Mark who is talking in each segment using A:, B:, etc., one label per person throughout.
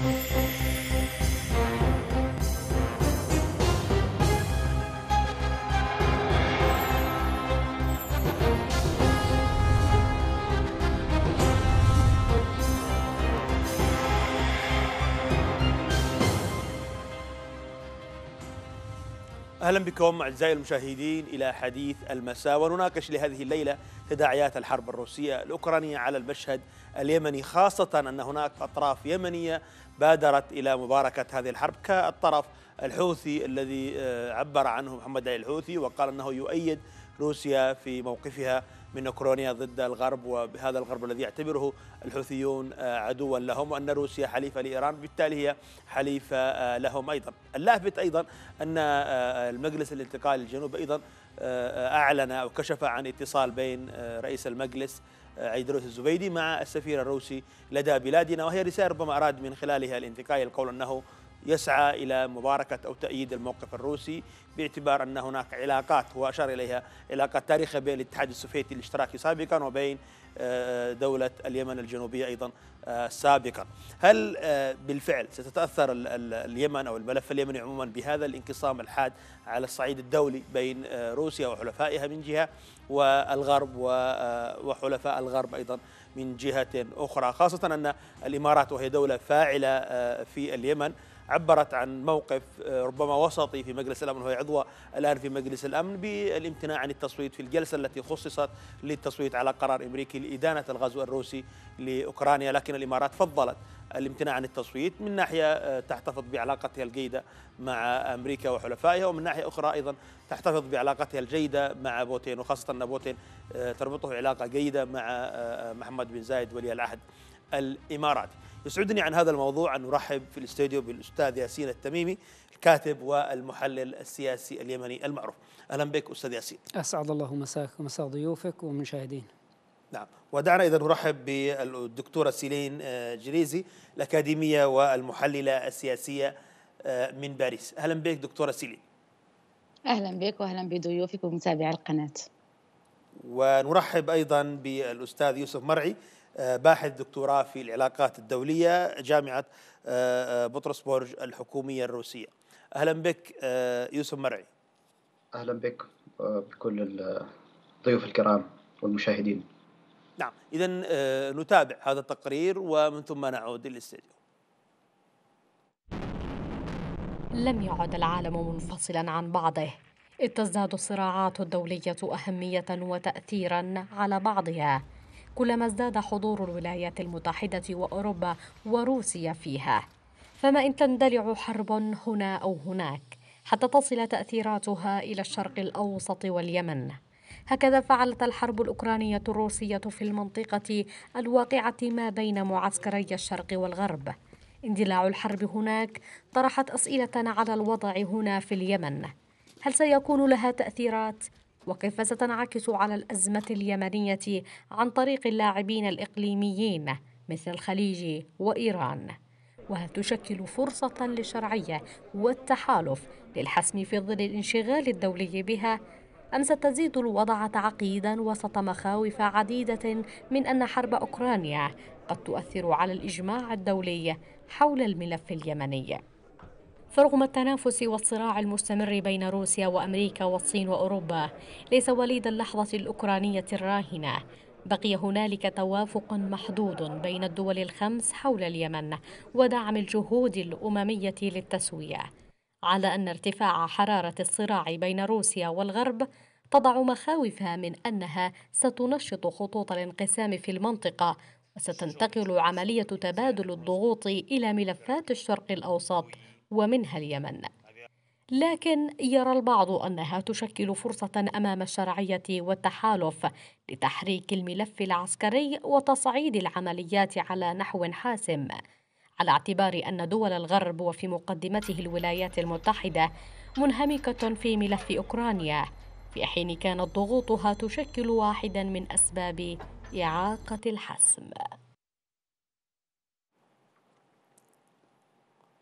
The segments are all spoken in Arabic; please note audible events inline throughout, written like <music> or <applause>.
A: اهلا بكم اعزائي المشاهدين الى حديث المساء ونناقش لهذه الليله تداعيات الحرب الروسيه الاوكرانيه على المشهد اليمني خاصه ان هناك اطراف يمنيه بادرت إلى مباركة هذه الحرب كالطرف الحوثي الذي آه، عبر عنه محمد علي الحوثي وقال أنه يؤيد روسيا في موقفها من أوكرانيا ضد الغرب وبهذا الغرب الذي يعتبره الحوثيون آه، عدوا لهم وأن روسيا حليفة لإيران بالتالي هي حليفة آه، لهم أيضا اللافت أيضا أن المجلس الانتقالي الجنوبي أيضا أعلن أو كشف عن اتصال بين رئيس المجلس عيدروس الزبيدي مع السفير الروسي لدى بلادنا وهي رسالة ربما أراد من خلالها الانتقاء القول أنه يسعى إلى مباركة أو تأييد الموقف الروسي باعتبار أن هناك علاقات وأشار إليها علاقات تاريخية بين الاتحاد السوفيتي الاشتراكي سابقا وبين دولة اليمن الجنوبية أيضا آه، سابقا هل آه، بالفعل ستتأثر اليمن أو الملف اليمني عموما بهذا الانقسام الحاد على الصعيد الدولي بين آه، روسيا وحلفائها من جهة والغرب وحلفاء الغرب أيضا من جهة أخرى خاصة أن الإمارات وهي دولة فاعلة في اليمن عبرت عن موقف آه، ربما وسطي في مجلس الامن وهي عضوه الان في مجلس الامن بالامتناع عن التصويت في الجلسه التي خصصت للتصويت على قرار امريكي لادانه الغزو الروسي لاوكرانيا لكن الامارات فضلت الامتناع عن التصويت من ناحيه آه، تحتفظ بعلاقتها الجيده مع امريكا وحلفائها ومن ناحيه اخرى ايضا تحتفظ بعلاقتها الجيده مع بوتين وخاصه ان بوتين آه، تربطه علاقه جيده مع محمد بن زايد ولي العهد الإمارات يسعدني عن هذا الموضوع أن نرحب في الاستوديو بالأستاذ ياسين التميمي الكاتب والمحلل السياسي اليمني المعروف أهلا بك أستاذ ياسين
B: أسعد الله مساك ومساء ضيوفك ومشاهدين
A: نعم ودعنا إذا نرحب بالدكتورة سيلين آه، جريزي الأكاديمية والمحللة السياسية آه، من باريس أهلا بك دكتورة سيلين
C: أهلا بك وأهلا بضيوفك ومتابعي القناة
A: ونرحب أيضا بالأستاذ يوسف مرعي آه، باحث دكتوراه في العلاقات الدولية جامعة آه، آه، بطرسبورج الحكومية الروسية أهلا بك يوسف مرعي أهلا بك
D: بكل الضيوف الكرام والمشاهدين
A: نعم إذا نتابع هذا التقرير ومن ثم نعود للاستديو
E: لم يعد العالم منفصلا عن بعضه إذ تزداد الصراعات الدولية أهمية وتأثيرا على بعضها كلما ازداد حضور الولايات المتحدة وأوروبا وروسيا فيها فما إن تندلع حرب هنا أو هناك حتى تصل تأثيراتها إلى الشرق الأوسط واليمن هكذا فعلت الحرب الأوكرانية الروسية في المنطقة الواقعة ما بين معسكري الشرق والغرب اندلاع الحرب هناك طرحت أسئلة على الوضع هنا في اليمن هل سيكون لها تأثيرات وكيف ستنعكس على الأزمة اليمنية عن طريق اللاعبين الإقليميين مثل الخليج وإيران وهل تشكل فرصة للشرعية والتحالف للحسم في ظل الانشغال الدولي بها أم ستزيد الوضع تعقيدا وسط مخاوف عديدة من أن حرب أوكرانيا قد تؤثر على الإجماع الدولي حول الملف اليمني فرغم التنافس والصراع المستمر بين روسيا وأمريكا والصين وأوروبا ليس وليد اللحظة الأوكرانية الراهنة بقي هنالك توافق محدود بين الدول الخمس حول اليمن ودعم الجهود الأممية للتسوية على أن ارتفاع حرارة الصراع بين روسيا والغرب تضع مخاوفها من أنها ستنشط خطوط الانقسام في المنطقة وستنتقل عملية تبادل الضغوط إلى ملفات الشرق الأوسط ومنها اليمن لكن يرى البعض انها تشكل فرصه امام الشرعيه والتحالف لتحريك الملف العسكري وتصعيد العمليات على نحو حاسم على اعتبار ان دول الغرب وفي مقدمته الولايات المتحده منهمكه في ملف اوكرانيا في حين كانت ضغوطها تشكل واحدا من اسباب اعاقه الحسم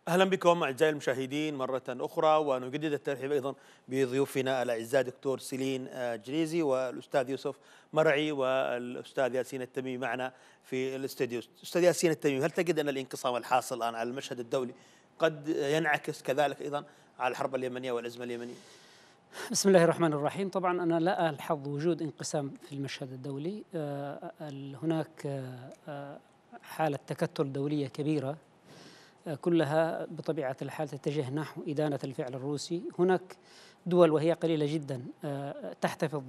A: اهلا بكم اعزائي المشاهدين مره اخرى ونجدد الترحيب ايضا بضيوفنا الاعزاء دكتور سيلين آه، جريزي والاستاذ يوسف مرعي والاستاذ ياسين التميمي معنا في الاستديو. استاذ ياسين التميمي هل تجد ان الانقسام الحاصل الان على المشهد الدولي قد ينعكس كذلك ايضا على الحرب اليمنيه والازمه اليمنيه؟
B: بسم الله الرحمن الرحيم طبعا أنا لا ألحظ وجود انقسام في المشهد الدولي آه، هناك آه، حالة تكتل دولية كبيرة كلها بطبيعة الحال تتجه نحو إدانة الفعل الروسي هناك دول وهي قليلة جدا آه، تحتفظ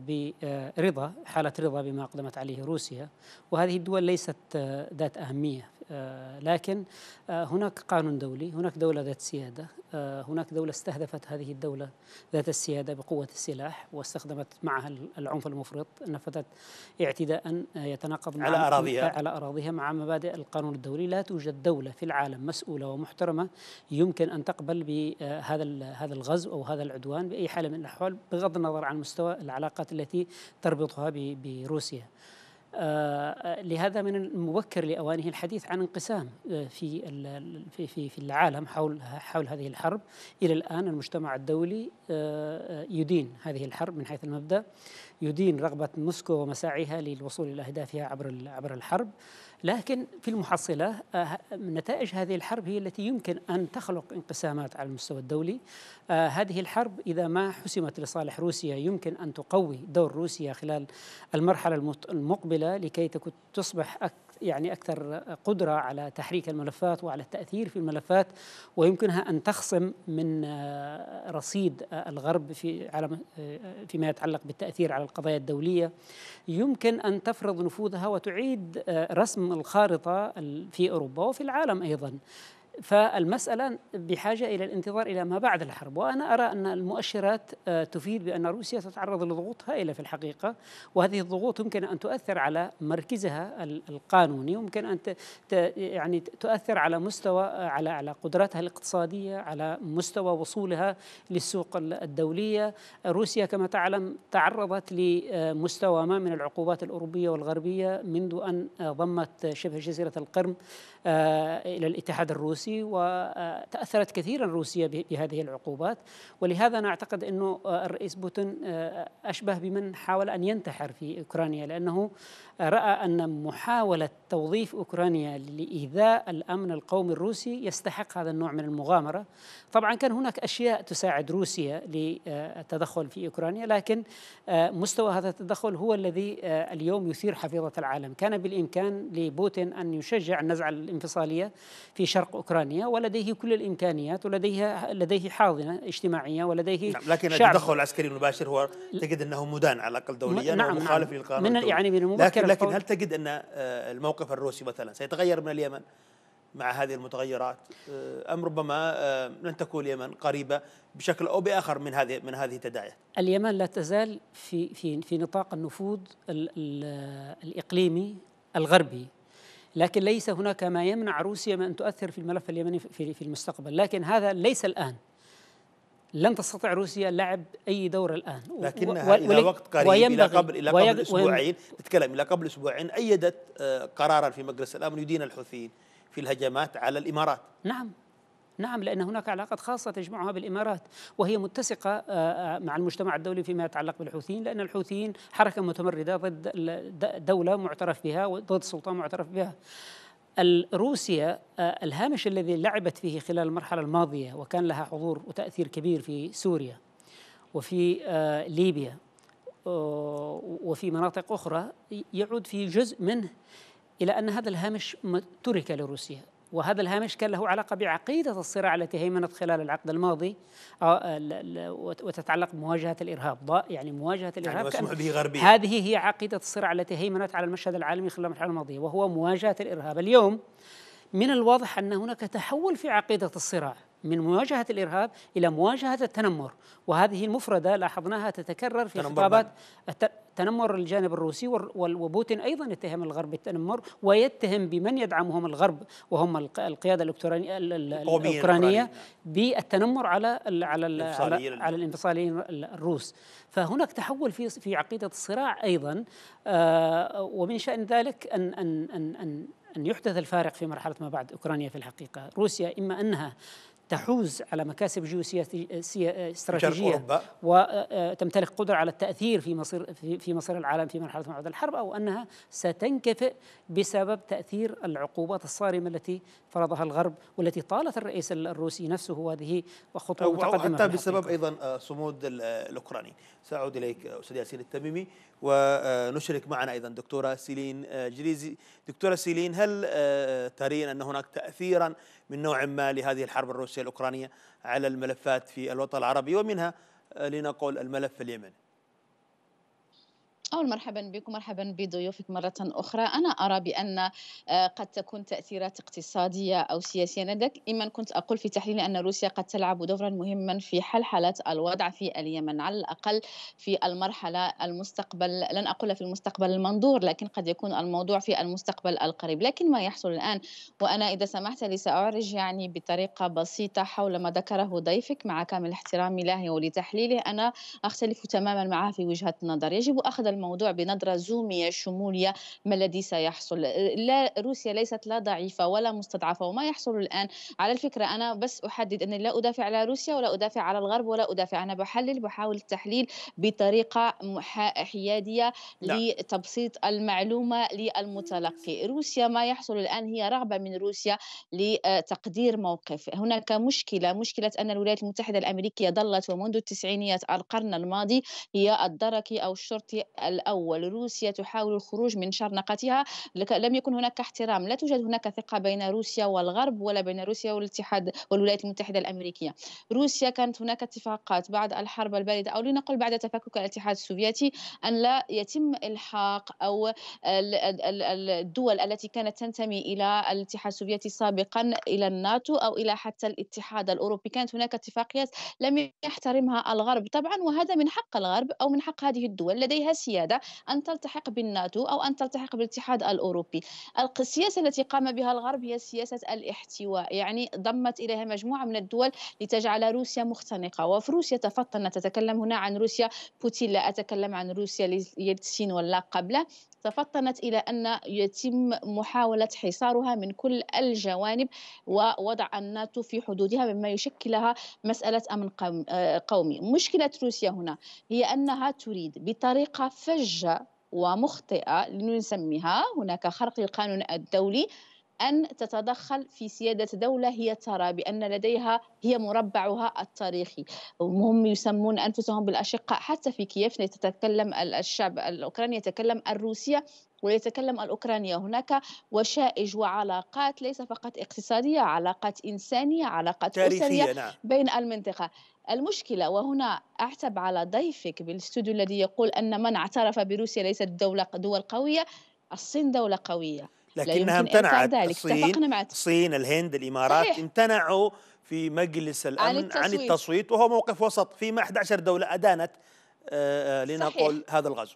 B: برضا حالة رضا بما أقدمت عليه روسيا وهذه الدول ليست آه، ذات أهمية آه، لكن هناك قانون دولي هناك دولة ذات سيادة آه، هناك دولة استهدفت هذه الدولة ذات السيادة بقوة السلاح واستخدمت معها العنف المفرط نفذت اعتداء آه، يتناقض مع على أراضيها آه، على أراضيها مع مبادئ القانون الدولي لا توجد دولة في العالم مسؤولة ومحترمة يمكن أن تقبل بهذا هذا الغزو أو هذا العدوان بأي حالة من الأحوال بغض النظر عن مستوى العلاقات التي تربطها بروسيا آه، آه، لهذا من المبكر لأوانه الحديث عن انقسام آه، في في في العالم حول حول هذه الحرب إلى الآن المجتمع الدولي يدين هذه الحرب من حيث المبدأ يدين رغبة موسكو ومساعيها للوصول إلى أهدافها عبر عبر الحرب لكن في المحصلة آه، نتائج هذه الحرب هي التي يمكن أن تخلق انقسامات على المستوى الدولي آه، هذه الحرب إذا ما حسمت لصالح روسيا يمكن أن تقوي دور روسيا خلال المرحلة المقبلة لكي تصبح يعني أكثر قدرة على تحريك الملفات وعلى التأثير في الملفات ويمكنها أن تخصم من آه، رصيد آه، الغرب في على آه، فيما يتعلق بالتأثير على القضايا الدولية يمكن أن تفرض نفوذها وتعيد رسم الخارطة في أوروبا وفي العالم أيضا فالمسألة بحاجة إلى الانتظار إلى ما بعد الحرب وأنا أرى أن المؤشرات آه، تفيد بأن روسيا تتعرض لضغوط هائلة في الحقيقة وهذه الضغوط يمكن أن تؤثر على مركزها القانوني يمكن أن يعني تؤثر على مستوى آه، على على قدراتها الاقتصادية على مستوى وصولها للسوق الدولية روسيا كما تعلم تعرضت لمستوى ما من العقوبات الأوروبية والغربية منذ أن آه، ضمت شبه جزيرة القرم آه، إلى الاتحاد الروسي وتأثرت كثيرا روسيا بهذه العقوبات ولهذا أنا أعتقد أنه آه، الرئيس بوتين آه، أشبه بمن حاول أن ينتحر في أوكرانيا لأنه رأى أن محاولة توظيف أوكرانيا لإيذاء الأمن القومي الروسي يستحق هذا النوع من المغامرة طبعا كان هناك أشياء تساعد روسيا للتدخل في أوكرانيا لكن مستوى هذا التدخل هو الذي اليوم يثير حفيظة العالم كان بالإمكان لبوتين أن يشجع النزعة الانفصالية في شرق أوكرانيا ولديه كل الإمكانيات ولديه لديه حاضنة اجتماعية ولديه نعم لكن التدخل
A: العسكري المباشر هو تجد أنه مدان على الأقل دوليا نعم مخالف نعم للقانون من يعني من لكن, لكن هل تجد أن آه، الموقف الروسي مثلا سيتغير من اليمن مع هذه المتغيرات آه، ام ربما آه، لن تكون اليمن قريبه بشكل او باخر من هذه من هذه التداعيات.
B: اليمن لا تزال في في في نطاق النفوذ الاقليمي الغربي لكن ليس هناك ما يمنع روسيا من أن تؤثر في الملف اليمني في المستقبل لكن هذا ليس الآن لن تستطيع روسيا لعب اي دور الان لكنها و... الى وقت قريب الى قبل الى قبل اسبوعين
A: نتكلم الى قبل اسبوعين ايدت آه، قرارا في مجلس الامن يدين الحوثيين في الهجمات على الامارات
B: نعم نعم لأن هناك علاقات خاصة تجمعها بالإمارات وهي متسقة آه، آه، مع المجتمع الدولي فيما يتعلق بالحوثيين لأن الحوثيين حركة متمردة ضد دولة معترف بها وضد سلطان معترف بها روسيا آه، الهامش الذي لعبت فيه خلال المرحلة الماضية وكان لها حضور وتأثير كبير في سوريا وفي ليبيا وفي مناطق أخرى يعود في جزء منه إلى أن هذا الهامش ترك لروسيا وهذا الهامش كان له علاقة بعقيدة الصراع التي هيمنت خلال العقد الماضي آه، وتتعلق بمواجهة الإرهاب يعني مواجهة يعني الإرهاب يعني به غربية. هذه هي عقيدة الصراع التي هيمنت على المشهد العالمي خلال المرحلة الماضية وهو مواجهة الإرهاب اليوم من الواضح أن هناك تحول في عقيدة الصراع من مواجهة الإرهاب إلى مواجهة التنمر وهذه المفردة لاحظناها تتكرر في خطابات تنمر الجانب الروسي وبوتين أيضا يتهم الغرب بالتنمر ويتهم بمن يدعمهم الغرب وهم القيادة الأوكرانية الأوكرانية بالتنمر على على على الانفصاليين الروس فهناك تحول في في عقيدة الصراع أيضا آه، ومن شأن ذلك أن أن أن أن يحدث الفارق في مرحلة ما بعد أوكرانيا في الحقيقة روسيا إما أنها تحوز على مكاسب جيوسياسية آه، آه، استراتيجية وتمتلك آه، قدرة على التأثير في مصير في مصير العالم في مرحلة بعد الحرب أو أنها ستنكفئ بسبب تأثير العقوبات الصارمة التي فرضها الغرب والتي طالت الرئيس الروسي نفسه هذه خطوة متقدمة أو حتى بسبب أيضا
A: صمود الأوكراني سأعود إليك أستاذ ياسين التميمي ونشرك معنا أيضا دكتورة سيلين جريزي دكتورة سيلين هل ترين أن هناك تأثيرا من نوع ما لهذه الحرب الروسية الأوكرانية على الملفات في الوطن العربي ومنها آه، لنقول الملف اليمني
C: أول مرحبا بكم مرحبا بضيوفك مرة أخرى أنا أرى بأن آه، قد تكون تأثيرات اقتصادية أو سياسية لديك إما كنت أقول في تحليلي أن روسيا قد تلعب دورا مهما في حلحلة الوضع في اليمن على الأقل في المرحلة المستقبل لن أقول في المستقبل المنظور لكن قد يكون الموضوع في المستقبل القريب لكن ما يحصل الآن وأنا إذا سمحت لي سأعرج يعني بطريقة بسيطة حول ما ذكره ضيفك مع كامل احترامي له ولتحليله أنا أختلف تماما معه في وجهة النظر يجب أخذ الموضوع الموضوع بنظرة زومية شمولية ما الذي سيحصل لا روسيا ليست لا ضعيفة ولا مستضعفة وما يحصل الآن على الفكرة أنا بس أحدد أني لا أدافع على روسيا ولا أدافع على الغرب ولا أدافع أنا بحلل بحاول التحليل بطريقة حيادية لتبسيط المعلومة للمتلقي روسيا ما يحصل الآن هي رغبة من روسيا لتقدير موقف هناك مشكلة مشكلة أن الولايات المتحدة الأمريكية ظلت ومنذ التسعينيات القرن الماضي هي الدركي أو الشرطي الأول روسيا تحاول الخروج من شرنقتها لم يكن هناك احترام لا توجد هناك ثقة بين روسيا والغرب ولا بين روسيا والاتحاد والولايات المتحدة الأمريكية روسيا كانت هناك اتفاقات بعد الحرب الباردة أو لنقل بعد تفكك الاتحاد السوفيتي أن لا يتم إلحاق أو الدول التي كانت تنتمي إلى الاتحاد السوفيتي سابقا إلى الناتو أو إلى حتى الاتحاد الأوروبي كانت هناك اتفاقيات لم يحترمها الغرب طبعا وهذا من حق الغرب أو من حق هذه الدول لديها سياسة القيادة أن تلتحق بالناتو أو أن تلتحق بالاتحاد الأوروبي السياسة التي قام بها الغرب هي سياسة الاحتواء يعني ضمت إليها مجموعة من الدول لتجعل روسيا مختنقة وفي روسيا تفطن تتكلم هنا عن روسيا بوتين لا أتكلم عن روسيا يلتسين ولا قبله تفطنت إلى أن يتم محاولة حصارها من كل الجوانب ووضع الناتو في حدودها مما يشكلها مسألة أمن آه، قومي مشكلة روسيا هنا هي أنها تريد بطريقة فجة ومخطئة لنسميها هناك خرق للقانون الدولي أن تتدخل في سيادة دولة هي ترى بأن لديها هي مربعها التاريخي هم يسمون أنفسهم بالأشقاء حتى في كييف تتكلم الشعب الأوكراني يتكلم الروسية ويتكلم الأوكرانية هناك وشائج وعلاقات ليس فقط اقتصادية علاقات إنسانية علاقات أسرية نعم. بين المنطقة المشكلة وهنا أعتب على ضيفك بالاستوديو الذي يقول أن من اعترف بروسيا ليست دولة دول قوية الصين دولة قوية لكنها امتنعت الصين الصين
A: الهند الإمارات صحيح. امتنعوا في مجلس الأمن عن التصويت, عن التصويت وهو موقف وسط فيما 11 دولة أدانت آه، آه، لنقول هذا الغزو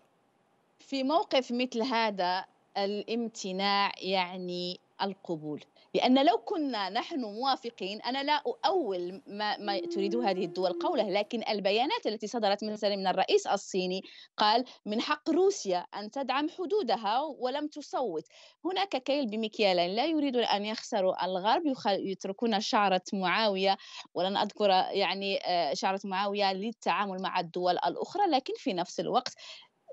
C: في موقف مثل هذا الامتناع يعني القبول لأن لو كنا نحن موافقين أنا لا أؤول ما, ما تريد هذه الدول قوله لكن البيانات التي صدرت مثلا من الرئيس الصيني قال من حق روسيا أن تدعم حدودها ولم تصوت هناك كيل بمكيالين لا يريد أن يخسروا الغرب يتركون شعرة معاوية ولن أذكر يعني آه، شعرة معاوية للتعامل مع الدول الأخرى لكن في نفس الوقت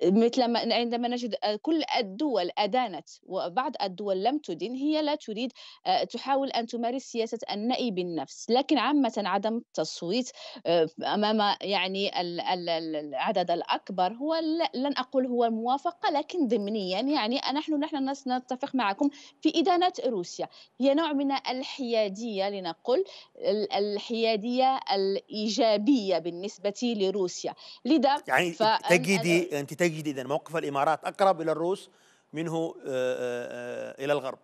C: مثل ما عندما نجد آه، كل الدول أدانت وبعض الدول لم تدن هي لا تريد آه، تحاول أن تمارس سياسة النأي بالنفس لكن عامة عدم التصويت آه، أمام يعني العدد الأكبر هو لن أقول هو موافقة لكن ضمنيا يعني نحن نحن نتفق معكم في إدانة روسيا هي نوع من الحيادية لنقل الحيادية الإيجابية بالنسبة لروسيا لذا يعني تجدي
A: أنت تجد إذا موقف الإمارات أقرب إلى الروس منه آه، آه، آه، إلى الغرب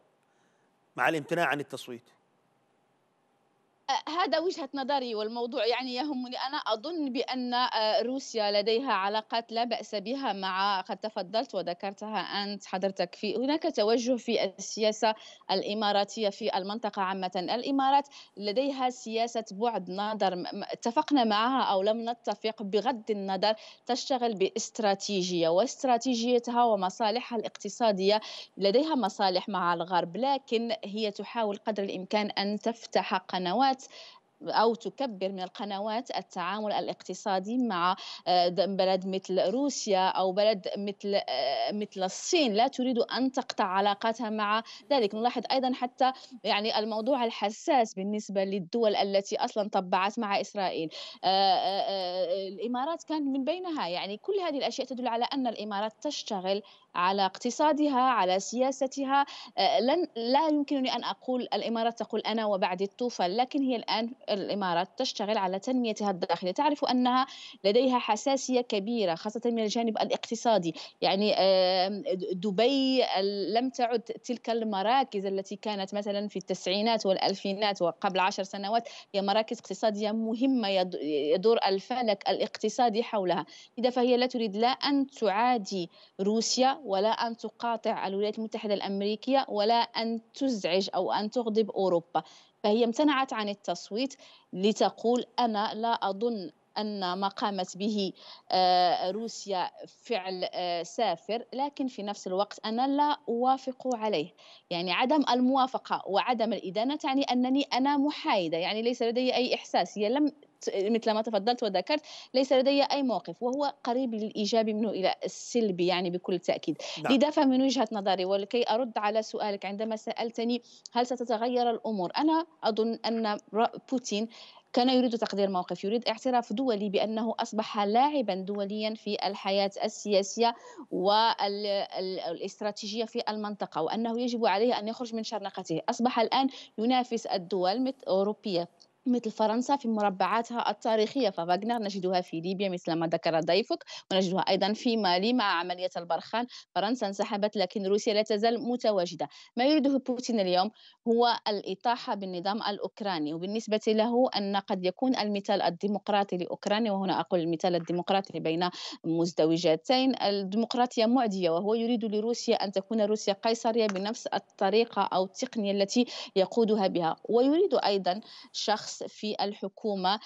A: مع الامتناع عن التصويت
C: هذا وجهة نظري والموضوع يعني يهمني أنا أظن بأن آه، روسيا لديها علاقات لا بأس بها مع قد تفضلت وذكرتها أنت حضرتك في هناك توجه في السياسة الإماراتية في المنطقة عامة الإمارات لديها سياسة بعد نظر اتفقنا معها أو لم نتفق بغض النظر تشتغل باستراتيجية واستراتيجيتها ومصالحها الاقتصادية لديها مصالح مع الغرب لكن هي تحاول قدر الإمكان أن تفتح قنوات أو تكبر من القنوات التعامل الاقتصادي مع آه، بلد مثل روسيا أو بلد مثل آه، مثل الصين لا تريد أن تقطع علاقاتها مع ذلك نلاحظ أيضا حتى يعني الموضوع الحساس بالنسبة للدول التي أصلا طبعت مع إسرائيل آه، الإمارات كانت من بينها يعني كل هذه الأشياء تدل على أن الإمارات تشتغل على اقتصادها على سياستها آه، لن لا يمكنني أن أقول الإمارات تقول أنا وبعد الطوفان لكن هي الآن الإمارات تشتغل على تنميتها الداخلية تعرف أنها لديها حساسية كبيرة خاصة من الجانب الاقتصادي يعني دبي لم تعد تلك المراكز التي كانت مثلا في التسعينات والألفينات وقبل عشر سنوات هي مراكز اقتصادية مهمة يدور الفلك الاقتصادي حولها إذا فهي لا تريد لا أن تعادي روسيا ولا أن تقاطع الولايات المتحدة الأمريكية ولا أن تزعج أو أن تغضب أوروبا فهي امتنعت عن التصويت لتقول أنا لا أظن أن ما قامت به آه، روسيا فعل آه، سافر لكن في نفس الوقت أنا لا أوافق عليه يعني عدم الموافقة وعدم الإدانة تعني أنني أنا محايدة يعني ليس لدي أي إحساس هي لم مثل ما تفضلت وذكرت ليس لدي أي موقف وهو قريب للإيجاب منه إلى السلبي يعني بكل تأكيد نعم. لذا فمن وجهة نظري ولكي أرد على سؤالك عندما سألتني هل ستتغير الأمور أنا أظن أن بوتين كان يريد تقدير موقف يريد اعتراف دولي بأنه أصبح لاعبا دوليا في الحياة السياسية والاستراتيجية في المنطقة وأنه يجب عليه أن يخرج من شرنقته أصبح الآن ينافس الدول أوروبية مثل فرنسا في مربعاتها التاريخية ففاغنر نجدها في ليبيا مثل ما ذكر ضيفك ونجدها أيضا في مالي مع عملية البرخان فرنسا انسحبت لكن روسيا لا تزال متواجدة ما يريده بوتين اليوم هو الإطاحة بالنظام الأوكراني وبالنسبة له أن قد يكون المثال الديمقراطي لأوكرانيا وهنا أقول المثال الديمقراطي بين مزدوجتين الديمقراطية معدية وهو يريد لروسيا أن تكون روسيا قيصرية بنفس الطريقة أو التقنية التي يقودها بها ويريد أيضا شخص شخص في الحكومة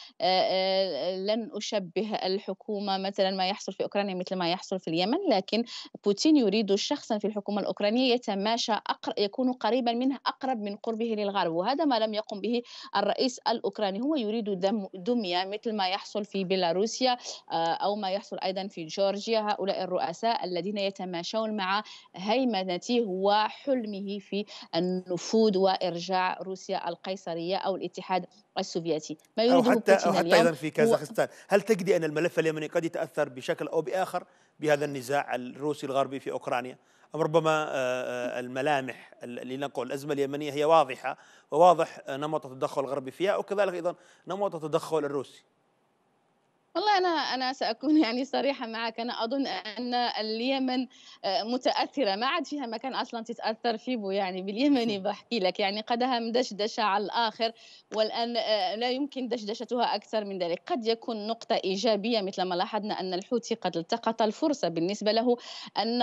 C: لن أشبه الحكومة مثلا ما يحصل في أوكرانيا مثل ما يحصل في اليمن لكن بوتين يريد شخصا في الحكومة الأوكرانية يتماشى أقر... يكون قريبا منه أقرب من قربه للغرب وهذا ما لم يقم به الرئيس الأوكراني هو يريد دم... دمية مثل ما يحصل في بيلاروسيا أو ما يحصل أيضا في جورجيا هؤلاء الرؤساء الذين يتماشون مع هيمنته وحلمه في النفوذ وإرجاع روسيا القيصرية أو الاتحاد السوفيتي ما يريده أو حتى, أو
A: حتى أيضا في كازاخستان هل تجدي أن الملف اليمني قد يتأثر بشكل أو بآخر بهذا النزاع الروسي الغربي في أوكرانيا أم ربما آه، آه، الملامح اللي نقول الأزمة اليمنية هي واضحة وواضح نمط التدخل الغربي فيها وكذلك أيضا نمط التدخل الروسي
C: والله أنا أنا سأكون <laughs> يعني صريحة معك أنا أظن أن اليمن آه، متأثرة ما عاد فيها مكان أصلا تتأثر فيه يعني باليمني <laughs> بحكي لك يعني قدها مدشدشة على الآخر والآن آه، لا يمكن دشدشتها أكثر من ذلك قد يكون نقطة إيجابية مثل ما لاحظنا أن الحوثي قد التقط الفرصة بالنسبة له أن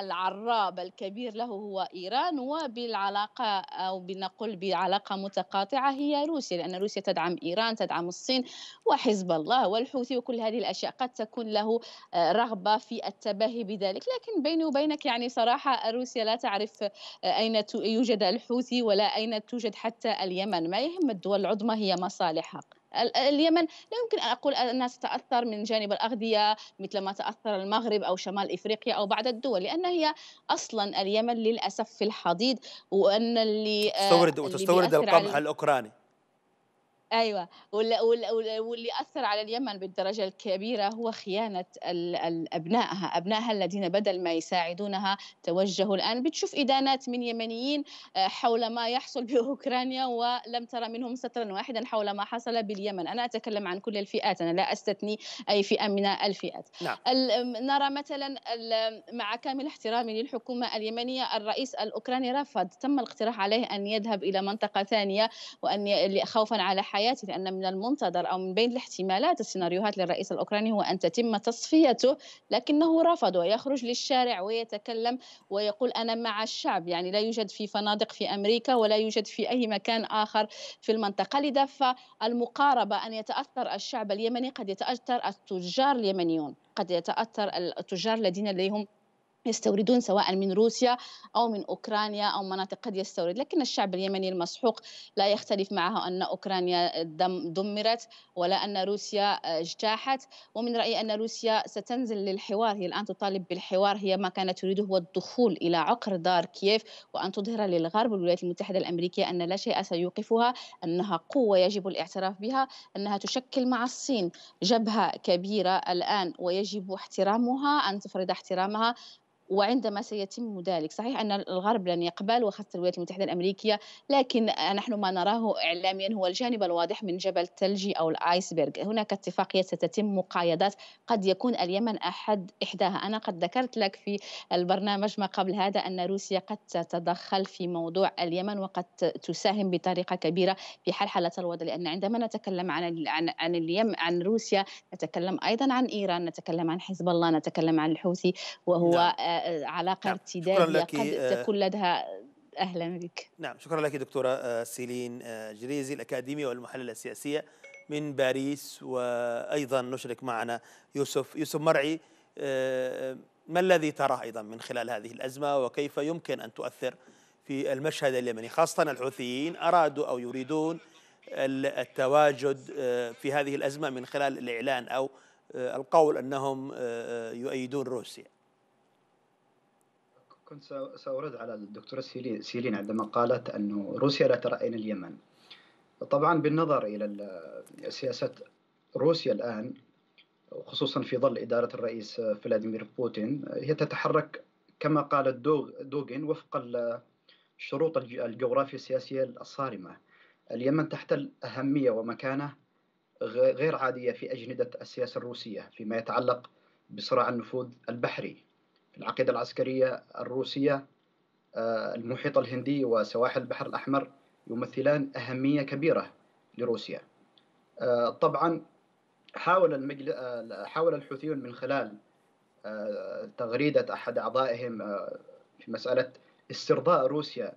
C: العراب الكبير له هو إيران وبالعلاقة أو بنقول بعلاقة متقاطعة هي روسيا لأن روسيا تدعم إيران تدعم الصين وحزب الله الحوثي وكل هذه الأشياء قد تكون له آه، رغبة في التباهي بذلك لكن بيني وبينك يعني صراحة روسيا لا تعرف آه، أين يوجد الحوثي ولا أين توجد حتى اليمن ما يهم الدول العظمى هي مصالحها اليمن لا يمكن ان اقول انها تتاثر من جانب الاغذيه مثل ما تاثر المغرب او شمال افريقيا او بعض الدول لان هي اصلا اليمن للاسف في الحضيض وان اللي آه، تستورد وتستورد القمح الاوكراني ايوه واللي, اثر على اليمن بالدرجه الكبيره هو خيانه ابنائها، ابنائها الذين بدل ما يساعدونها توجهوا الان بتشوف ادانات من يمنيين آه، حول ما يحصل <laughs> باوكرانيا ولم ترى منهم سترا واحدا حول ما حصل باليمن، انا اتكلم عن كل الفئات، انا لا استثني اي فئه من الفئات. نعم. نرى مثلا مع كامل احترامي للحكومه اليمنيه الرئيس الاوكراني رفض، تم الاقتراح عليه ان يذهب الى منطقه ثانيه وان خوفا على حياتي لأن من المنتظر أو من بين الاحتمالات السيناريوهات للرئيس الأوكراني هو أن تتم تصفيته لكنه رفض ويخرج للشارع ويتكلم ويقول أنا مع الشعب يعني لا يوجد في فنادق في أمريكا ولا يوجد في أي مكان آخر في المنطقة لذا فالمقاربة أن يتأثر الشعب اليمني قد يتأثر التجار اليمنيون قد يتأثر التجار الذين لديهم يستوردون سواء من روسيا أو من أوكرانيا أو مناطق قد يستورد لكن الشعب اليمني المسحوق لا يختلف معه أن أوكرانيا دم دمرت ولا أن روسيا آه، اجتاحت ومن رأيي أن روسيا ستنزل للحوار هي الآن تطالب بالحوار هي ما كانت تريده هو الدخول إلى عقر دار كييف وأن تظهر للغرب والولايات المتحدة الأمريكية أن لا شيء سيوقفها أنها قوة يجب الاعتراف بها أنها تشكل مع الصين جبهة كبيرة الآن ويجب احترامها أن تفرض احترامها وعندما سيتم ذلك صحيح أن الغرب لن يقبل وخاصة الولايات المتحدة الأمريكية لكن نحن ما نراه إعلاميا هو الجانب الواضح من جبل الثلج أو الآيسبرغ هناك اتفاقية ستتم مقايضات قد يكون اليمن أحد إحداها أنا قد ذكرت لك في البرنامج ما قبل هذا أن روسيا قد تتدخل في موضوع اليمن وقد تساهم بطريقة كبيرة في حلحلة الوضع لأن عندما نتكلم عن عن عن اليمن عن روسيا نتكلم أيضا عن إيران نتكلم عن حزب الله نتكلم عن الحوثي وهو نعم. آه علاقة نعم. ارتدادية قد آه، تكون لدها أهلا بك
A: نعم شكرا لك دكتورة آه، سيلين آه، جريزي الأكاديمية والمحللة السياسية من باريس وأيضا نشرك معنا يوسف يوسف مرعي ما الذي تراه أيضا من خلال هذه الأزمة وكيف يمكن أن تؤثر في المشهد اليمني خاصة الحوثيين أرادوا أو يريدون التواجد في هذه الأزمة من خلال الإعلان أو القول أنهم يؤيدون روسيا
D: كنت سأرد على الدكتورة سيلين عندما قالت أن روسيا لا ترى أين اليمن طبعا بالنظر إلى سياسة روسيا الآن خصوصا في ظل إدارة الرئيس فلاديمير بوتين هي تتحرك كما قال دوغين وفق الشروط الجغرافيا السياسية الصارمة اليمن تحتل أهمية ومكانة غير عادية في أجندة السياسة الروسية فيما يتعلق بصراع النفوذ البحري العقيدة العسكرية الروسية آه، المحيط الهندي وسواحل البحر الأحمر يمثلان أهمية كبيرة لروسيا آه، طبعا حاول المجل... آه، حاول الحوثيون من خلال تغريدة أحد أعضائهم في مسألة استرضاء روسيا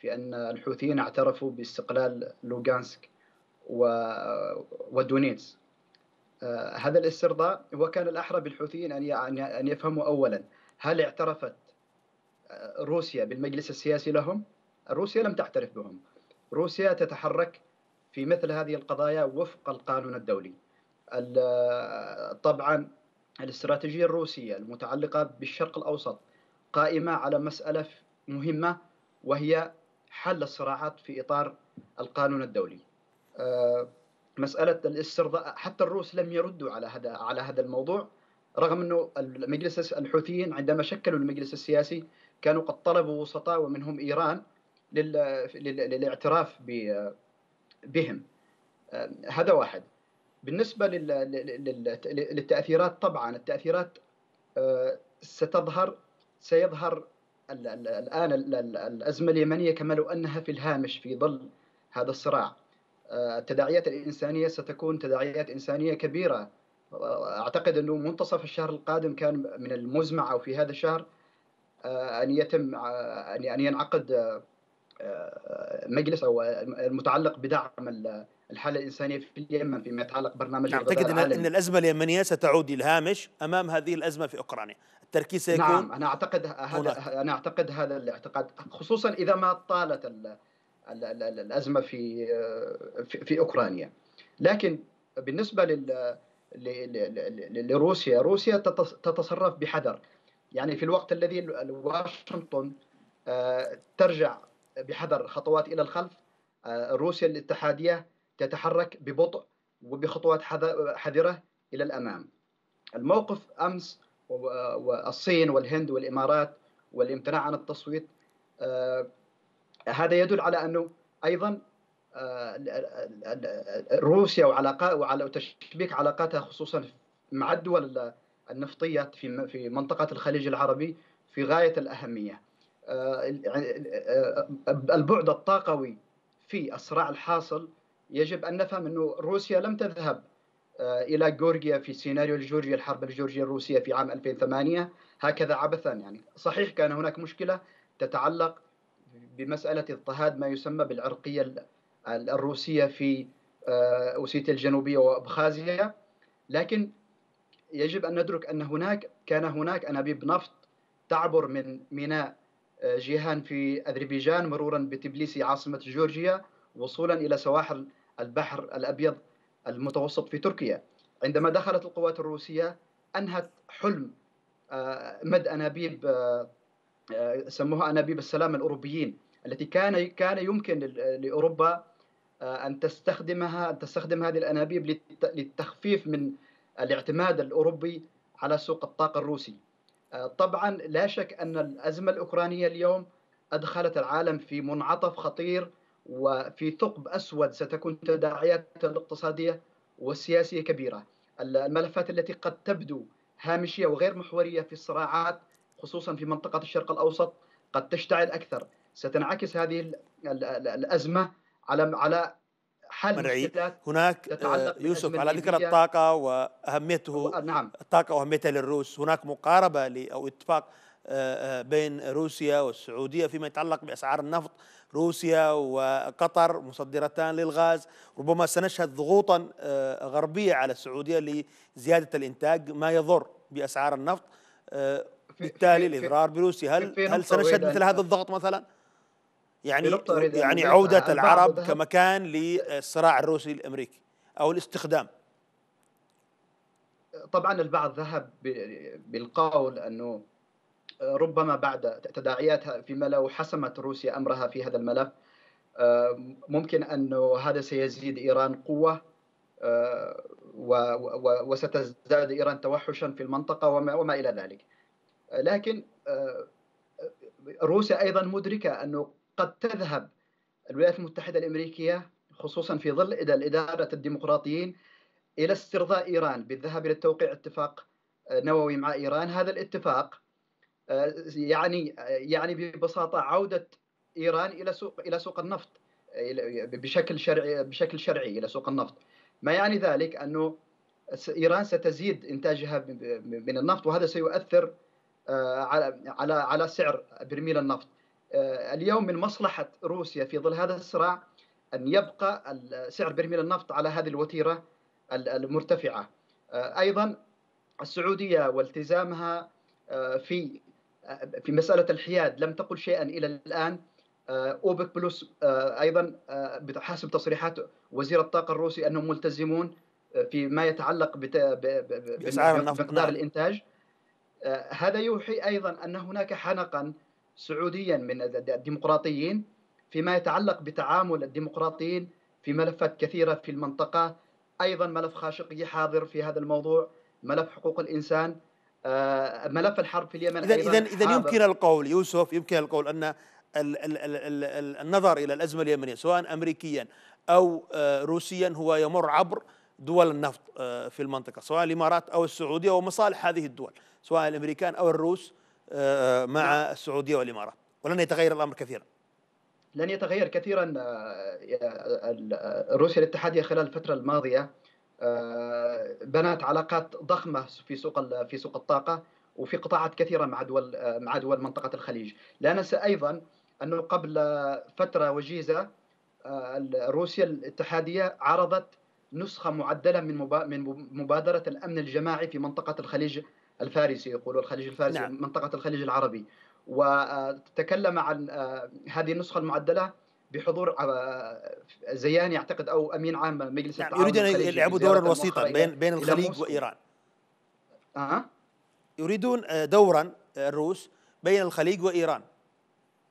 D: في أن الحوثيين اعترفوا باستقلال لوغانسك و... ودونيتس هذا الاسترضاء وكان الأحرى بالحوثيين أن أن يفهموا أولا هل اعترفت آه، روسيا بالمجلس السياسي لهم؟ روسيا لم تعترف بهم. روسيا تتحرك في مثل هذه القضايا وفق القانون الدولي. آه، طبعا الاستراتيجيه الروسيه المتعلقه بالشرق الاوسط قائمه على مساله مهمه وهي حل الصراعات في اطار القانون الدولي. آه، مساله الاسترضاء حتى الروس لم يردوا على هذا على هذا الموضوع رغم أنه المجلس الحوثيين عندما شكلوا المجلس السياسي كانوا قد طلبوا وسطاء ومنهم إيران للاعتراف بهم آه، هذا واحد بالنسبة للتأثيرات طبعا التأثيرات آه، ستظهر سيظهر الآن الأزمة اليمنية كما لو أنها في الهامش في ظل هذا الصراع آه، التداعيات الإنسانية ستكون تداعيات إنسانية كبيرة اعتقد انه منتصف الشهر القادم كان من المزمع او في هذا الشهر آه، ان يتم آه، ان ينعقد آه، مجلس او المتعلق بدعم
A: الحاله الانسانيه في اليمن فيما يتعلق برنامج اعتقد ان, إن الازمه اليمنيه ستعود الهامش امام هذه الازمه في اوكرانيا التركيز سيكون نعم انا اعتقد هذا انا اعتقد هذا الاعتقاد
D: خصوصا اذا ما طالت الازمه في في, في اوكرانيا لكن بالنسبه لل لروسيا روسيا تتصرف بحذر يعني في الوقت الذي واشنطن آه، ترجع بحذر خطوات الى الخلف آه، روسيا الاتحاديه تتحرك ببطء وبخطوات حذره الى الامام الموقف امس والصين والهند والامارات والامتناع عن التصويت آه، هذا يدل على انه ايضا روسيا وعلاقات وعلى تشبيك علاقاتها خصوصا مع الدول النفطيه في في منطقه الخليج العربي في غايه الاهميه. آه، البعد الطاقوي في الصراع الحاصل يجب ان نفهم انه روسيا لم تذهب آه، الى جورجيا في سيناريو الجورجيا الحرب الجورجيه الروسيه في عام 2008 هكذا عبثا يعني صحيح كان هناك مشكله تتعلق بمساله اضطهاد ما يسمى بالعرقيه الروسية في آه، أوسيتيا الجنوبية وأبخازيا لكن يجب أن ندرك أن هناك كان هناك أنابيب نفط تعبر من ميناء آه، جيهان في أذربيجان مرورا بتبليسي عاصمة جورجيا وصولا إلى سواحل البحر الأبيض المتوسط في تركيا عندما دخلت القوات الروسية أنهت حلم آه، مد أنابيب سموها أنابيب السلام الأوروبيين التي كان كان يمكن لأوروبا آه، ان تستخدمها ان تستخدم هذه الانابيب للتخفيف من الاعتماد الاوروبي على سوق الطاقه الروسي. آه، طبعا لا شك ان الازمه الاوكرانيه اليوم ادخلت العالم في منعطف خطير وفي ثقب اسود ستكون تداعياته الاقتصاديه والسياسيه كبيره. الملفات التي قد تبدو هامشيه وغير محوريه في الصراعات خصوصا في منطقه الشرق الاوسط قد تشتعل اكثر. ستنعكس هذه الازمه على على حل مرعي.
A: هناك آه، يوسف على ذكر الطاقة وأهميته آه، نعم. الطاقة وأهميتها للروس هناك مقاربة أو اتفاق آه، بين روسيا والسعودية فيما يتعلق بأسعار النفط روسيا وقطر مصدرتان للغاز ربما سنشهد ضغوطا غربية على السعودية لزيادة الإنتاج ما يضر بأسعار النفط بالتالي الإضرار بروسيا هل, هل سنشهد مثل هذا الضغط مثلا؟ يعني يعني عودة العرب كمكان للصراع الروسي الأمريكي أو الاستخدام
D: طبعا البعض ذهب بالقول أنه ربما بعد تداعياتها فيما لو حسمت روسيا أمرها في هذا الملف آه، ممكن أنه هذا سيزيد إيران قوة آه، وستزداد إيران توحشا في المنطقة وما إلى ذلك لكن آه، روسيا أيضا مدركة أنه قد تذهب الولايات المتحدة الأمريكية خصوصا في ظل الإدارة الديمقراطيين إلى استرضاء إيران بالذهاب إلى توقيع اتفاق آه، نووي مع إيران هذا الاتفاق آه، يعني آه، يعني ببساطة عودة إيران إلى سوق إلى سوق النفط بشكل شرعي بشكل شرعي إلى سوق النفط ما يعني ذلك أنه إيران ستزيد إنتاجها من النفط وهذا سيؤثر على على على سعر برميل النفط آه، اليوم من مصلحة روسيا في ظل هذا الصراع أن يبقى سعر برميل النفط على هذه الوتيرة المرتفعة آه، أيضا السعودية والتزامها آه، في في مسألة الحياد لم تقل شيئا إلى الآن أوبك بلس أيضا حسب تصريحات وزير الطاقة الروسي أنهم ملتزمون فيما يتعلق بمقدار النفط نعم. الإنتاج هذا يوحي أيضا أن هناك حنقا سعوديا من الديمقراطيين فيما يتعلق بتعامل الديمقراطيين في ملفات كثيرة في المنطقة أيضا ملف خاشقي حاضر في هذا الموضوع ملف حقوق الإنسان
A: آه، ملف الحرب في اليمن إذا إذا إذا يمكن القول يوسف يمكن القول أن النظر إلى الأزمة اليمنية سواء أمريكيا أو آه، روسيا هو يمر عبر دول النفط آه، في المنطقة سواء الإمارات أو السعودية ومصالح هذه الدول سواء الأمريكان أو الروس آه، آه، مع نعم. السعوديه والامارات ولن يتغير الامر كثيرا
D: لن يتغير كثيرا آه، روسيا الاتحاديه خلال الفتره الماضيه بنت علاقات ضخمه في سوق في سوق الطاقه وفي قطاعات كثيره مع دول مع دول منطقه الخليج، لا ننسى ايضا انه قبل فتره وجيزه روسيا الاتحاديه عرضت نسخه معدله من من مبادره الامن الجماعي في منطقه الخليج الفارسي يقول الخليج الفارسي نعم. منطقة الخليج العربي وتكلم عن آه، هذه النسخة المعدلة بحضور آه، زياني اعتقد او امين عام
A: مجلس نعم التعاون يريدون ان يلعبوا دورا وسيطا بين بين الخليج وايران أه. يريدون آه، دورا الروس بين الخليج وايران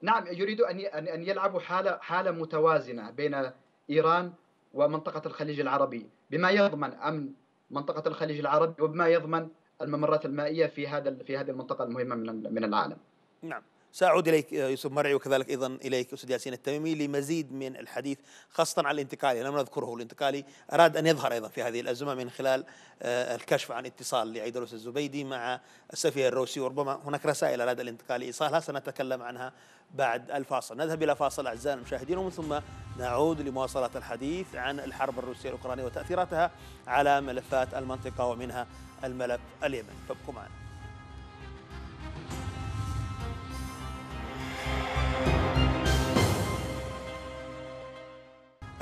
A: نعم
D: يريد ان ان يلعبوا حاله حاله متوازنه بين ايران ومنطقه الخليج العربي بما يضمن امن منطقه الخليج العربي وبما يضمن الممرات
A: المائيه في هذا في هذه المنطقه المهمه من من العالم. نعم. سأعود إليك آه، يوسف مرعي وكذلك أيضا إليك أستاذ ياسين التميمي لمزيد من الحديث خاصة عن الانتقالي لم نذكره الانتقالي أراد أن يظهر أيضا في هذه الأزمة من خلال آه، الكشف عن اتصال لعيدروس الزبيدي مع السفير الروسي وربما هناك رسائل أراد الانتقالي إيصالها سنتكلم عنها بعد الفاصل نذهب إلى فاصل أعزائنا المشاهدين ومن ثم نعود لمواصلة الحديث عن الحرب الروسية الأوكرانية وتأثيراتها على ملفات المنطقة ومنها الملف اليمني فابقوا معنا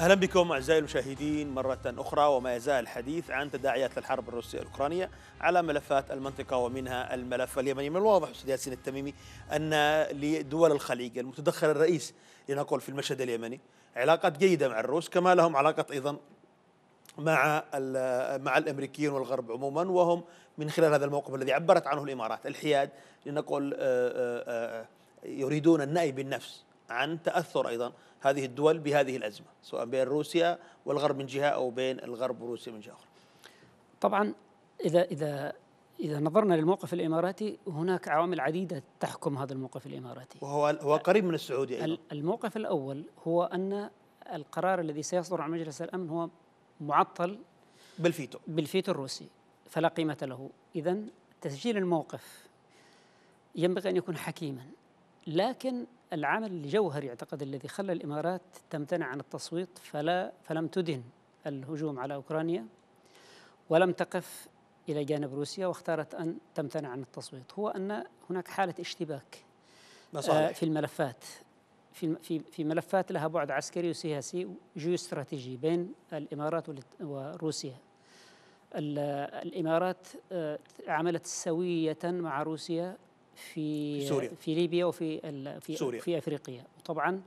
A: اهلا بكم اعزائي المشاهدين مره اخرى وما يزال الحديث عن تداعيات الحرب الروسيه الاوكرانيه على ملفات المنطقه ومنها الملف اليمني من الواضح استاذ ياسين التميمي ان لدول الخليج المتدخل الرئيس لنقول في المشهد اليمني علاقات جيده مع الروس كما لهم علاقه ايضا مع مع الامريكيين والغرب عموما وهم من خلال هذا الموقف الذي عبرت عنه الامارات الحياد لنقول آه، آه، آه، يريدون النأي بالنفس عن تاثر ايضا هذه الدول بهذه الأزمة سواء بين روسيا والغرب من جهة أو بين الغرب وروسيا من جهة أخرى
B: طبعا إذا إذا إذا نظرنا للموقف الإماراتي هناك عوامل عديدة تحكم هذا الموقف الإماراتي وهو هو قريب من السعودية أيضا. الموقف الأول هو أن القرار الذي سيصدر عن مجلس الأمن هو معطل بالفيتو بالفيتو الروسي فلا قيمة له إذا تسجيل الموقف ينبغي أن يكون حكيما لكن العامل الجوهري اعتقد الذي خلى الامارات تمتنع عن التصويت فلا فلم تدن الهجوم على اوكرانيا ولم تقف الى جانب روسيا واختارت ان تمتنع عن التصويت هو ان هناك حاله اشتباك مصالح. آه، في الملفات في في في ملفات لها بعد عسكري وسياسي جيو استراتيجي بين الامارات وروسيا الامارات آه، عملت سويه مع روسيا في, في سوريا في ليبيا وفي في سوريا في افريقيا وطبعا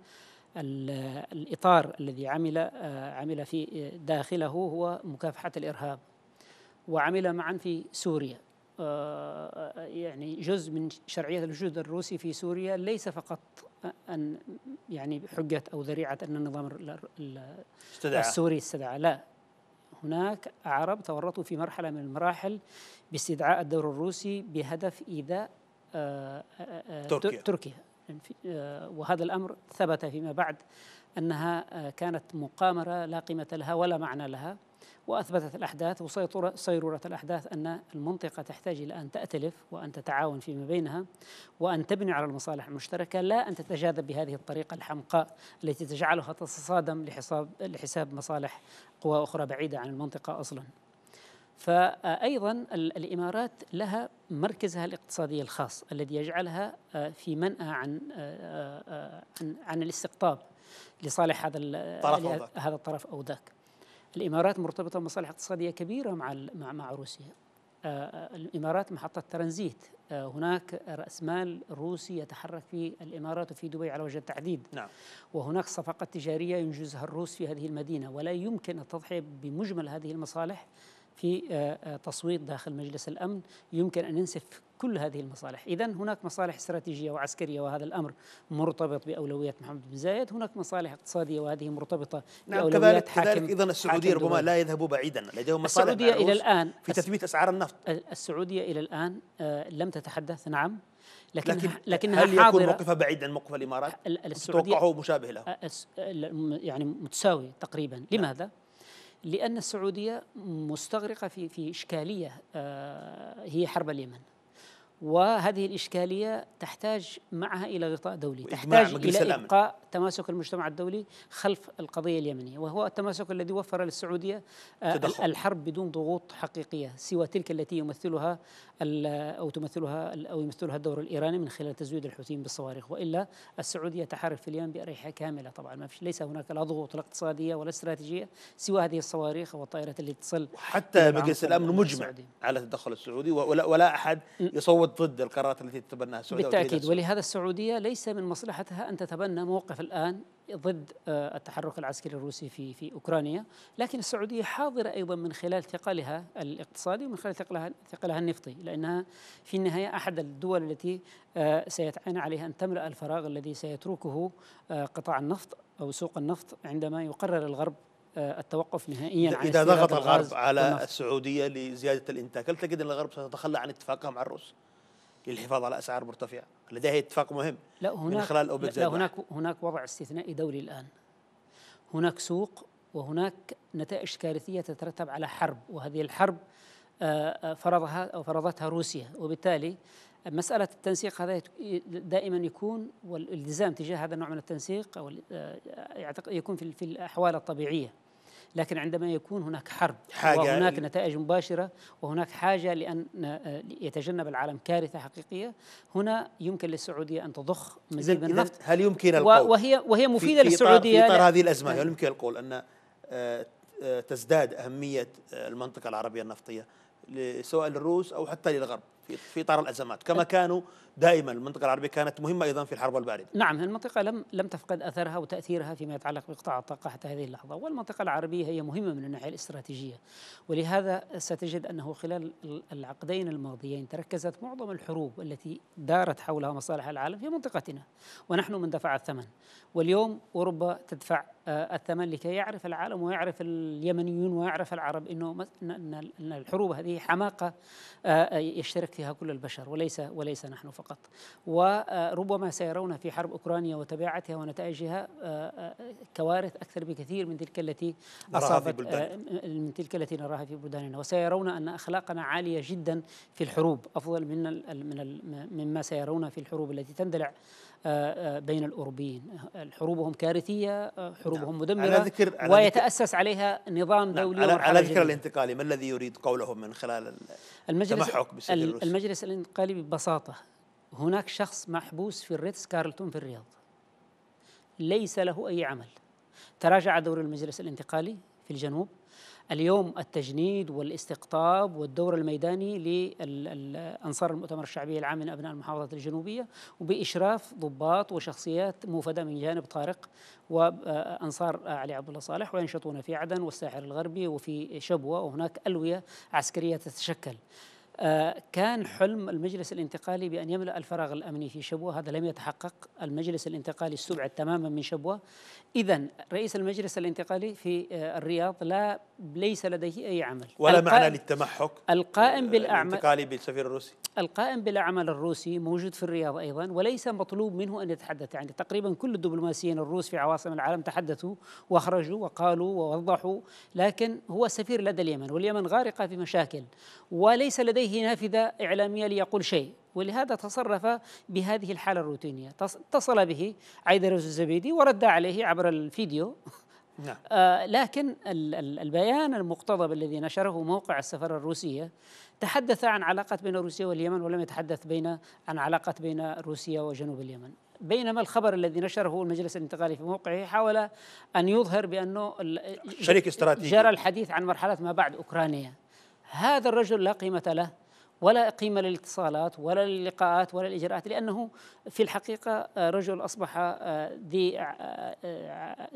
B: الاطار الذي عمل آه، عمل في داخله هو مكافحه الارهاب وعمل معا في سوريا آه، يعني جزء من شرعيه الوجود الروسي في سوريا ليس فقط ان يعني حجه او ذريعه ان النظام استدعى. السوري استدعى لا هناك عرب تورطوا في مرحلة من المراحل باستدعاء الدور الروسي بهدف إيذاء آه، آه، آه، تركيا, تركيا وهذا الأمر ثبت فيما بعد أنها كانت مقامرة لا قيمة لها ولا معنى لها وأثبتت الأحداث وصيرورة الأحداث أن المنطقة تحتاج إلى أن تأتلف وأن تتعاون فيما بينها وأن تبني على المصالح المشتركة لا أن تتجاذب بهذه الطريقة الحمقاء التي تجعلها تتصادم لحساب, لحساب مصالح قوى أخرى بعيدة عن المنطقة أصلاً فأيضا الإمارات لها مركزها الاقتصادي الخاص الذي يجعلها آه، في منأى عن آه، آه، عن, عن الاستقطاب لصالح هذا الطرف أو ذاك. هذا الطرف أو ذاك الإمارات مرتبطة بمصالح اقتصادية كبيرة مع مع روسيا الإمارات محطة ترانزيت هناك رأس مال روسي يتحرك في الإمارات وفي دبي على وجه التحديد نعم. وهناك صفقة تجارية ينجزها الروس في هذه المدينة ولا يمكن التضحية بمجمل هذه المصالح في آه، آه، تصويت داخل مجلس الامن يمكن ان ينسف كل هذه المصالح، اذا هناك مصالح استراتيجيه وعسكريه وهذا الامر مرتبط باولويات محمد بن زايد، هناك مصالح اقتصاديه وهذه مرتبطه نعم كذلك حاكم اذا السعوديه ربما لا يذهبوا بعيدا، لديهم مصالح السعوديه الى الان في تثبيت اسعار النفط السعوديه الى الان لم تتحدث نعم لكن لكن, لكن هل يكون موقفها بعيد عن موقف الامارات؟
A: السعوديه توقعه مشابه له
B: يعني متساوي تقريبا، نعم. لماذا؟ نعم. لأن السعودية مستغرقة في في إشكالية آه، هي حرب اليمن وهذه الإشكالية تحتاج معها إلى غطاء دولي تحتاج إلى إبقاء تماسك المجتمع الدولي خلف القضية اليمنية وهو التماسك الذي وفر للسعودية تدخل. آه، الحرب بدون ضغوط حقيقية سوى تلك التي يمثلها أو تمثلها أو يمثلها الدور الإيراني من خلال تزويد الحوثيين بالصواريخ وإلا السعودية تحارب في اليمن بأريحة كاملة طبعا ما فيش ليس هناك لا ضغوط لا اقتصادية ولا استراتيجية سوى هذه الصواريخ والطائرات التي تصل حتى مجلس الأمن مجمع
A: على التدخل السعودي ولا, ولا أحد يصوت ضد القرارات التي تتبناها السعوديه بالتاكيد ولهذا
B: السعوديه ليس من مصلحتها ان تتبنى موقف الان ضد آه، التحرك العسكري الروسي في في اوكرانيا، لكن السعوديه حاضره ايضا من خلال ثقلها الاقتصادي ومن خلال ثقلها ثقلها النفطي، لانها في النهايه احد الدول التي آه، سيتعين عليها ان تملا الفراغ الذي سيتركه آه، قطاع النفط او سوق النفط عندما يقرر الغرب التوقف نهائيا عن اذا ضغط الغرب على النفط.
A: السعوديه لزياده الانتاج، هل تجد ان الغرب سيتخلى عن اتفاقها مع الروس؟ للحفاظ على اسعار مرتفعه لديه اتفاق مهم لا هناك من خلال أوبك لا, لا هناك
B: هناك وضع استثنائي دولي الان هناك سوق وهناك نتائج كارثيه تترتب على حرب وهذه الحرب آه، آه، فرضها او فرضتها روسيا وبالتالي مسألة التنسيق هذا دائما يكون والالتزام تجاه هذا النوع من التنسيق أو آه، يكون في الأحوال الطبيعية لكن عندما يكون هناك حرب حاجة وهناك نتائج مباشرة وهناك حاجة لأن يتجنب العالم كارثة حقيقية هنا يمكن للسعودية أن تضخ مزيد من النفط هل يمكن القول وهي وهي مفيدة في للسعودية في إطار هذه الأزمة هل نعم. يمكن
A: القول أن آه، تزداد أهمية المنطقة العربية النفطية سواء للروس أو حتى للغرب في في اطار الازمات كما كانوا دائما المنطقه العربيه كانت مهمه ايضا في الحرب البارده.
B: نعم المنطقه لم لم تفقد اثرها وتاثيرها فيما يتعلق بقطاع الطاقه حتى هذه اللحظه، والمنطقه العربيه هي مهمه من الناحيه الاستراتيجيه، ولهذا ستجد انه خلال العقدين الماضيين تركزت معظم الحروب التي دارت حولها مصالح العالم في منطقتنا، ونحن من دفع الثمن، واليوم اوروبا تدفع آه، الثمن لكي يعرف العالم ويعرف اليمنيون ويعرف العرب انه ان الحروب هذه حماقه آه، يشترك يكتها كل البشر وليس وليس نحن فقط وربما سيرون في حرب أوكرانيا وتبعاتها ونتائجها آه، آه، كوارث أكثر بكثير من تلك التي أصابت آه، من تلك التي نراها في بلداننا وسيرون أن أخلاقنا عالية جدا في الحروب أفضل من مما سيرون في الحروب التي تندلع آه، آه، بين الأوروبيين حروبهم كارثية آه، حروبهم نعم. مدمرة على ذكر على ويتأسس عليها نظام نعم، دولي على, على ذكر الانتقالي ما الذي يريد قوله من خلال المجلس المجلس الانتقالي ببساطة هناك شخص محبوس في الريتس كارلتون في الرياض ليس له أي عمل تراجع دور المجلس الانتقالي في الجنوب اليوم التجنيد والاستقطاب والدور الميداني لأنصار المؤتمر الشعبي العام من أبناء المحافظات الجنوبية وبإشراف ضباط وشخصيات موفدة من جانب طارق وأنصار علي عبد الله صالح وينشطون في عدن والساحل الغربي وفي شبوة وهناك ألوية عسكرية تتشكل آه، كان حلم المجلس الانتقالي بأن يملأ الفراغ الأمني في شبوة هذا لم يتحقق المجلس الانتقالي استبعد تماما من شبوة إذا رئيس المجلس الانتقالي في آه، الرياض لا ليس لديه أي عمل ولا معنى للتمحك
A: القائم آه، بالأعمال الانتقالي بالسفير الروسي
B: القائم بالأعمال الروسي موجود في الرياض أيضا وليس مطلوب منه أن يتحدث يعني تقريبا كل الدبلوماسيين الروس في عواصم العالم تحدثوا وخرجوا وقالوا ووضحوا لكن هو سفير لدى اليمن واليمن غارقة في مشاكل وليس لديه نافذة إعلامية ليقول شيء ولهذا تصرف بهذه الحالة الروتينية اتصل به عيدر الزبيدي ورد عليه عبر الفيديو نعم. آه لكن البيان المقتضب الذي نشره موقع السفارة الروسية تحدث عن علاقة بين روسيا واليمن ولم يتحدث بين عن علاقة بين روسيا وجنوب اليمن بينما الخبر الذي نشره المجلس الانتقالي في موقعه حاول أن يظهر بأنه شريك استراتيجي جرى الحديث عن مرحلة ما بعد أوكرانيا هذا الرجل لا قيمة له ولا قيمة للاتصالات ولا للقاءات ولا الإجراءات لأنه في الحقيقة آه، رجل أصبح آه، ذي آه،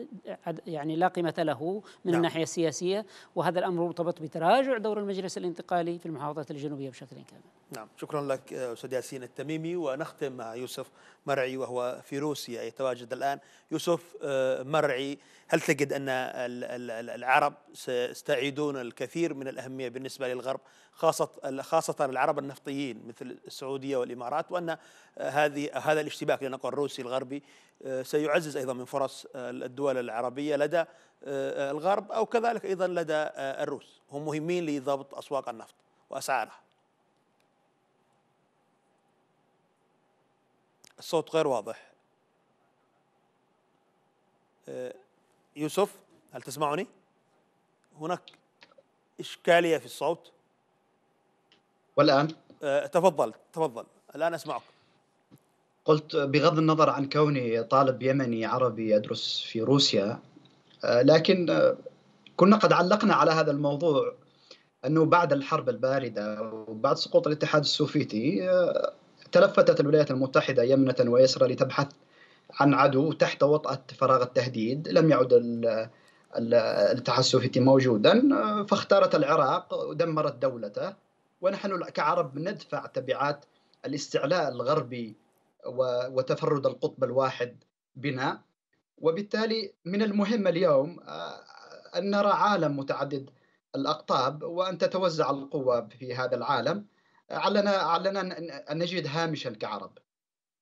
B: يعني لا قيمة له من نعم. الناحية السياسية وهذا الأمر مرتبط بتراجع دور المجلس الانتقالي في المحافظات الجنوبية بشكل كامل
A: نعم شكرا لك أستاذ ياسين التميمي ونختم مع يوسف مرعي وهو في روسيا يتواجد الآن يوسف مرعي هل تجد أن العرب سيستعيدون الكثير من الأهمية بالنسبة للغرب خاصة خاصة العرب النفطيين مثل السعودية والإمارات وأن هذه هذا الاشتباك لنقل الروسي الغربي آه، سيعزز أيضا من فرص آه، الدول العربية لدى آه، الغرب أو كذلك أيضا لدى الروس هم مهمين لضبط أسواق النفط وأسعارها الصوت غير واضح يوسف هل تسمعني؟ هناك إشكالية في الصوت والآن؟ آه تفضل تفضل الآن أسمعك
D: قلت بغض النظر عن كوني طالب يمني عربي يدرس في روسيا آه لكن آه كنا قد علقنا على هذا الموضوع أنه بعد الحرب الباردة وبعد سقوط الاتحاد السوفيتي آه، تلفتت الولايات المتحدة يمنة ويسرى لتبحث عن عدو تحت وطأة فراغ التهديد لم يعد الاتحاد السوفيتي موجودا فاختارت العراق ودمرت دولته ونحن كعرب ندفع تبعات الاستعلاء الغربي وتفرد القطب الواحد بنا وبالتالي من المهم اليوم آه، أن نرى عالم متعدد الأقطاب وأن تتوزع القوى في هذا العالم آه، علنا علنا أن نجد هامشا كعرب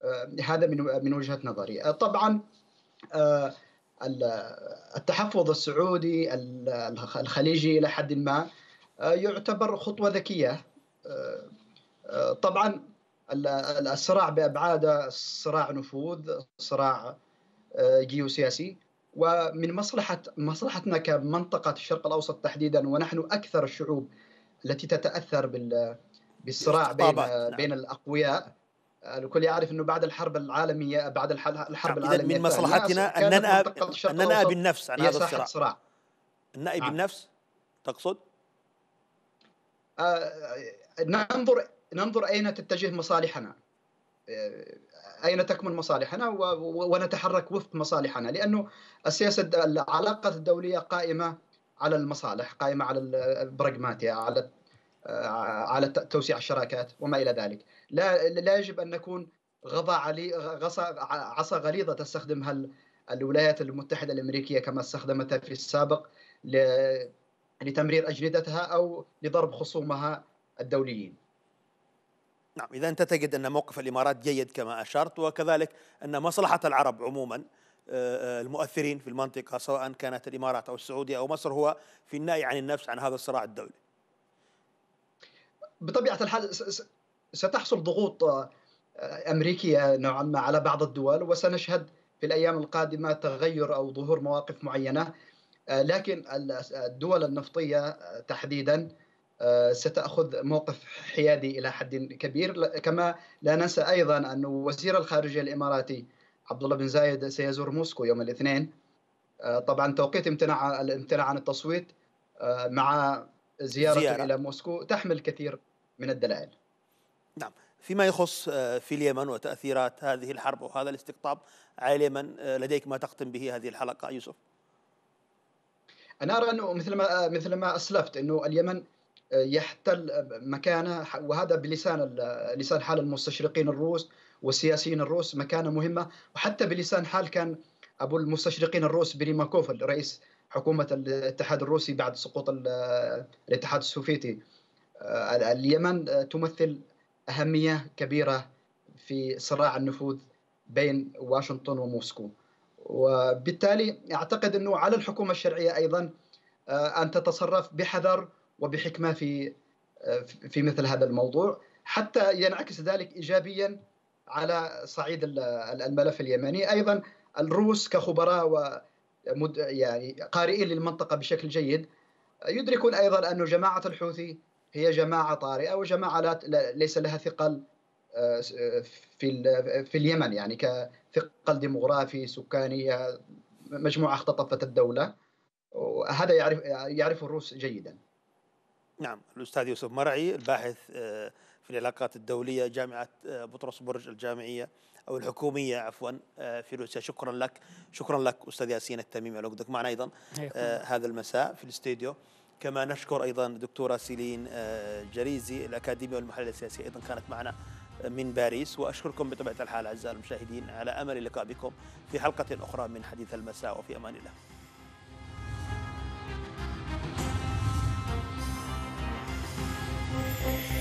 D: آه، هذا من من وجهه نظري آه، طبعا آه، التحفظ السعودي الخليجي الى حد ما يعتبر خطوه ذكيه طبعا الصراع بابعاده صراع نفوذ صراع جيوسياسي ومن مصلحه مصلحتنا كمنطقه الشرق الاوسط تحديدا ونحن اكثر الشعوب التي تتاثر بال بالصراع بين بين الاقوياء الكل يعرف انه بعد الحرب العالميه بعد الحرب العالميه من مصلحتنا ان ننأى ان ننأى بالنفس عن هذا الصراع, صراع.
A: النأي بالنفس نعم. تقصد؟
D: آه ننظر ننظر اين تتجه مصالحنا آه، اين تكمن مصالحنا ونتحرك وفق مصالحنا لانه السياسه العلاقات الدوليه قائمه على المصالح قائمه على البراغماتيا على آه، على توسيع الشراكات وما الى ذلك لا لا يجب ان نكون غضا علي عصا غليظه تستخدمها الولايات المتحده الامريكيه كما استخدمتها في السابق
A: لتمرير اجندتها او لضرب خصومها الدوليين. نعم اذا انت تجد ان موقف الامارات جيد كما اشرت وكذلك ان مصلحه العرب عموما آه، المؤثرين في المنطقه سواء كانت الامارات او السعوديه او مصر هو في النهي عن النفس عن هذا الصراع الدولي.
D: بطبيعه الحال ستحصل ضغوط آه، آه، امريكيه نوعا ما على بعض الدول وسنشهد في الايام القادمه تغير او ظهور مواقف معينه آه، لكن الدول النفطيه تحديدا ستاخذ موقف حيادي الى حد كبير كما لا ننسى ايضا ان وزير الخارجيه الاماراتي عبد الله بن زايد سيزور موسكو يوم الاثنين طبعا توقيت امتناع الامتناع عن التصويت مع زيارته زيارة. الى موسكو تحمل كثير
A: من الدلائل نعم فيما يخص آه، في اليمن وتأثيرات هذه الحرب وهذا الاستقطاب على اليمن آه، لديك ما تختم به هذه الحلقة يوسف أنا
D: أرى أنه مثل ما, آه، مثل ما أسلفت أنه اليمن يحتل مكانه وهذا بلسان لسان حال المستشرقين الروس والسياسيين الروس مكانه مهمه وحتى بلسان حال كان ابو المستشرقين الروس بريماكوف رئيس حكومه الاتحاد الروسي بعد سقوط الاتحاد السوفيتي اليمن تمثل أهمية كبيرة في صراع النفوذ بين واشنطن وموسكو وبالتالي أعتقد أنه على الحكومة الشرعية أيضا آه، أن تتصرف بحذر وبحكمة في آه، في مثل هذا الموضوع حتى ينعكس ذلك إيجابيا على صعيد الملف اليمني أيضا الروس كخبراء و يعني قارئين للمنطقة بشكل جيد آه، يدركون أيضا أن جماعة الحوثي هي جماعه طارئه وجماعه لا ليس لها ثقل آه، آه، في في اليمن يعني كثقل ديموغرافي سكانيه مجموعه اختطفت الدوله وهذا يعرف يعرف الروس جيدا.
A: نعم الاستاذ يوسف مرعي الباحث آه، في العلاقات الدوليه جامعه بطرس برج الجامعيه او الحكوميه عفوا في روسيا شكرا لك شكرا لك استاذ ياسين التميمي على وجودك معنا ايضا هذا المساء في الاستديو. كما نشكر أيضا دكتورة سيلين آه، جريزي الأكاديمية والمحللة السياسية أيضا كانت معنا من باريس وأشكركم بطبيعة الحال أعزائي المشاهدين على أمل اللقاء بكم في حلقة أخرى من حديث المساء وفي أمان الله Thank you.